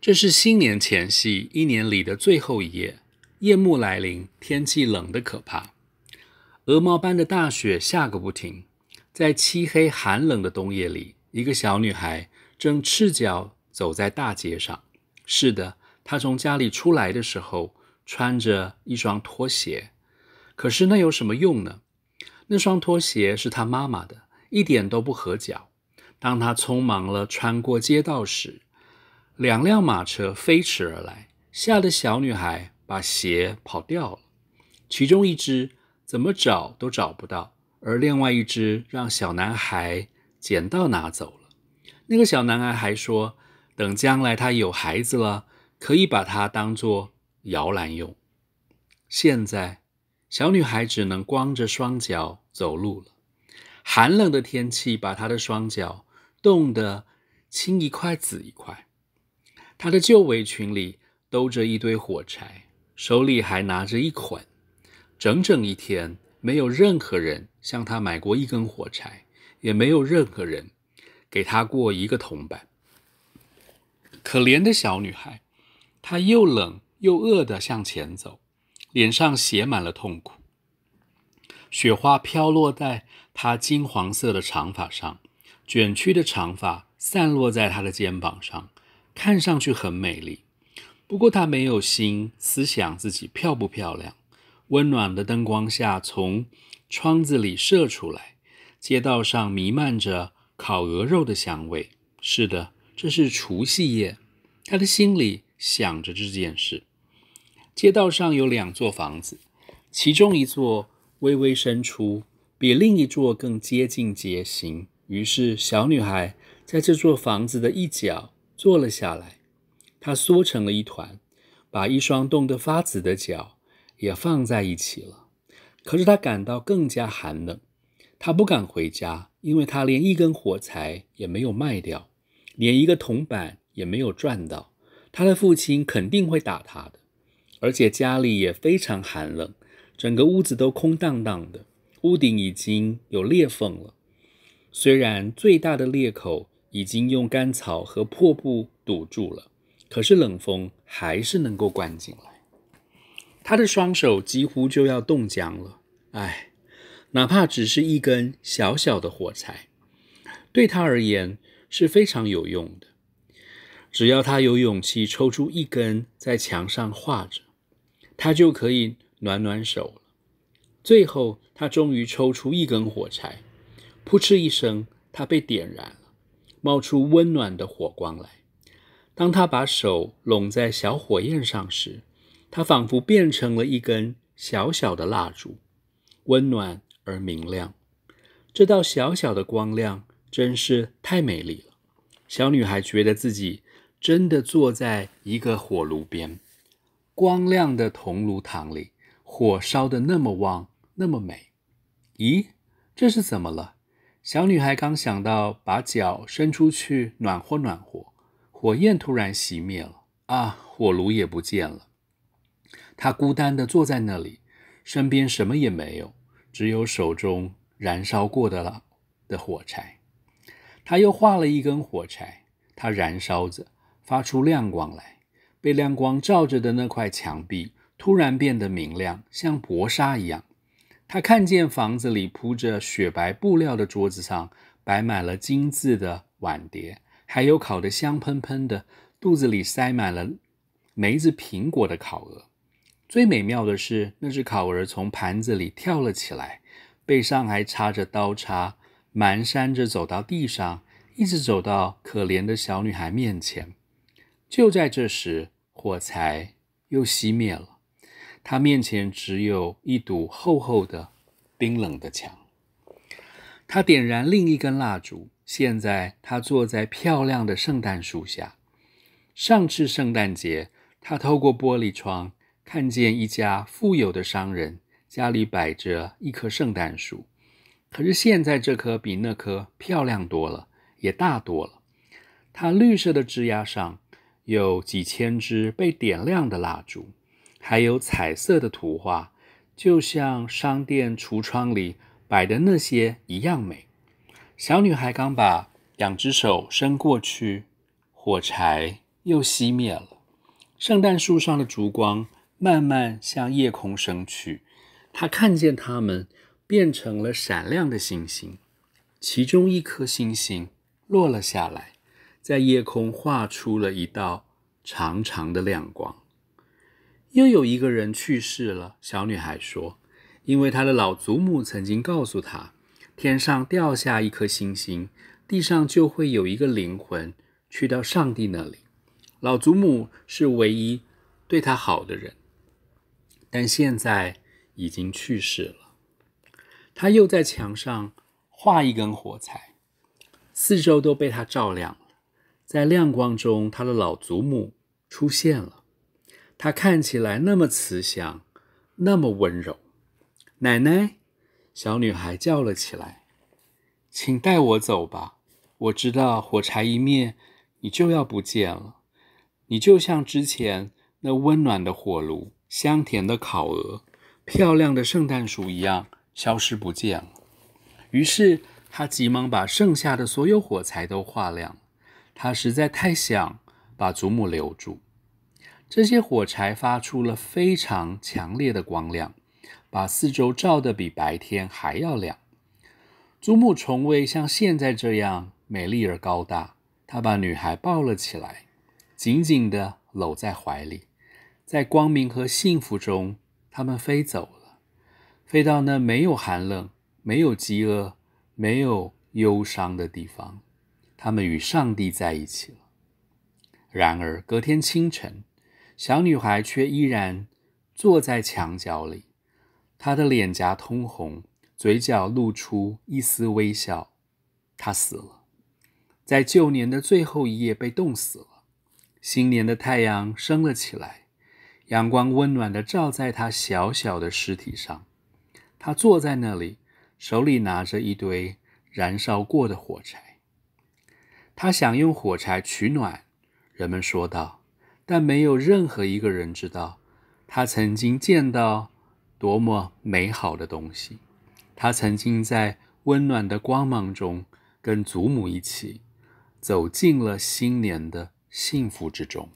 这是新年前夕，一年里的最后一夜。夜幕来临，天气冷的可怕，鹅毛般的大雪下个不停。在漆黑寒冷的冬夜里，一个小女孩正赤脚走在大街上。是的，她从家里出来的时候穿着一双拖鞋，可是那有什么用呢？那双拖鞋是她妈妈的，一点都不合脚。当她匆忙了穿过街道时，两辆马车飞驰而来，吓得小女孩把鞋跑掉了。其中一只怎么找都找不到，而另外一只让小男孩捡到拿走了。那个小男孩还说，等将来他有孩子了，可以把它当做摇篮用。现在，小女孩只能光着双脚走路了。寒冷的天气把她的双脚冻得青一块紫一块。她的旧围裙里兜着一堆火柴，手里还拿着一捆。整整一天，没有任何人向她买过一根火柴，也没有任何人给她过一个铜板。可怜的小女孩，她又冷又饿地向前走，脸上写满了痛苦。雪花飘落在她金黄色的长发上，卷曲的长发散落在她的肩膀上。看上去很美丽，不过她没有心思想自己漂不漂亮。温暖的灯光下，从窗子里射出来，街道上弥漫着烤鹅肉的香味。是的，这是除夕夜，她的心里想着这件事。街道上有两座房子，其中一座微微伸出，比另一座更接近街心。于是，小女孩在这座房子的一角。坐了下来，他缩成了一团，把一双冻得发紫的脚也放在一起了。可是他感到更加寒冷。他不敢回家，因为他连一根火柴也没有卖掉，连一个铜板也没有赚到。他的父亲肯定会打他的，而且家里也非常寒冷，整个屋子都空荡荡的，屋顶已经有裂缝了。虽然最大的裂口。已经用干草和破布堵住了，可是冷风还是能够灌进来。他的双手几乎就要冻僵了。唉，哪怕只是一根小小的火柴，对他而言是非常有用的。只要他有勇气抽出一根，在墙上画着，他就可以暖暖手了。最后，他终于抽出一根火柴，扑哧一声，他被点燃。冒出温暖的火光来。当她把手拢在小火焰上时，她仿佛变成了一根小小的蜡烛，温暖而明亮。这道小小的光亮真是太美丽了。小女孩觉得自己真的坐在一个火炉边，光亮的铜炉膛里，火烧的那么旺，那么美。咦，这是怎么了？小女孩刚想到把脚伸出去暖和暖和，火焰突然熄灭了啊！火炉也不见了。她孤单地坐在那里，身边什么也没有，只有手中燃烧过的了的火柴。她又画了一根火柴，它燃烧着，发出亮光来。被亮光照着的那块墙壁突然变得明亮，像薄纱一样。他看见房子里铺着雪白布料的桌子上摆满了精致的碗碟，还有烤得香喷喷的、肚子里塞满了梅子苹果的烤鹅。最美妙的是，那只烤鹅从盘子里跳了起来，背上还插着刀叉，蹒跚着走到地上，一直走到可怜的小女孩面前。就在这时，火柴又熄灭了。他面前只有一堵厚厚的、冰冷的墙。他点燃另一根蜡烛。现在他坐在漂亮的圣诞树下。上次圣诞节，他透过玻璃窗看见一家富有的商人家里摆着一棵圣诞树。可是现在这棵比那棵漂亮多了，也大多了。它绿色的枝桠上有几千支被点亮的蜡烛。还有彩色的图画，就像商店橱窗里摆的那些一样美。小女孩刚把两只手伸过去，火柴又熄灭了。圣诞树上的烛光慢慢向夜空升去，她看见它们变成了闪亮的星星。其中一颗星星落了下来，在夜空画出了一道长长的亮光。又有一个人去世了。小女孩说：“因为她的老祖母曾经告诉她，天上掉下一颗星星，地上就会有一个灵魂去到上帝那里。老祖母是唯一对她好的人，但现在已经去世了。”她又在墙上画一根火柴，四周都被她照亮了。在亮光中，她的老祖母出现了。她看起来那么慈祥，那么温柔。奶奶，小女孩叫了起来：“请带我走吧！我知道火柴一灭，你就要不见了。你就像之前那温暖的火炉、香甜的烤鹅、漂亮的圣诞树一样，消失不见了。”于是，她急忙把剩下的所有火柴都划亮。她实在太想把祖母留住。这些火柴发出了非常强烈的光亮，把四周照得比白天还要亮。祖母从未像现在这样美丽而高大。她把女孩抱了起来，紧紧地搂在怀里。在光明和幸福中，他们飞走了，飞到那没有寒冷、没有饥饿、没有忧伤的地方。他们与上帝在一起了。然而，隔天清晨。小女孩却依然坐在墙角里，她的脸颊通红，嘴角露出一丝微笑。她死了，在旧年的最后一夜被冻死了。新年的太阳升了起来，阳光温暖的照在她小小的尸体上。她坐在那里，手里拿着一堆燃烧过的火柴。她想用火柴取暖。人们说道。但没有任何一个人知道，他曾经见到多么美好的东西。他曾经在温暖的光芒中，跟祖母一起走进了新年的幸福之中。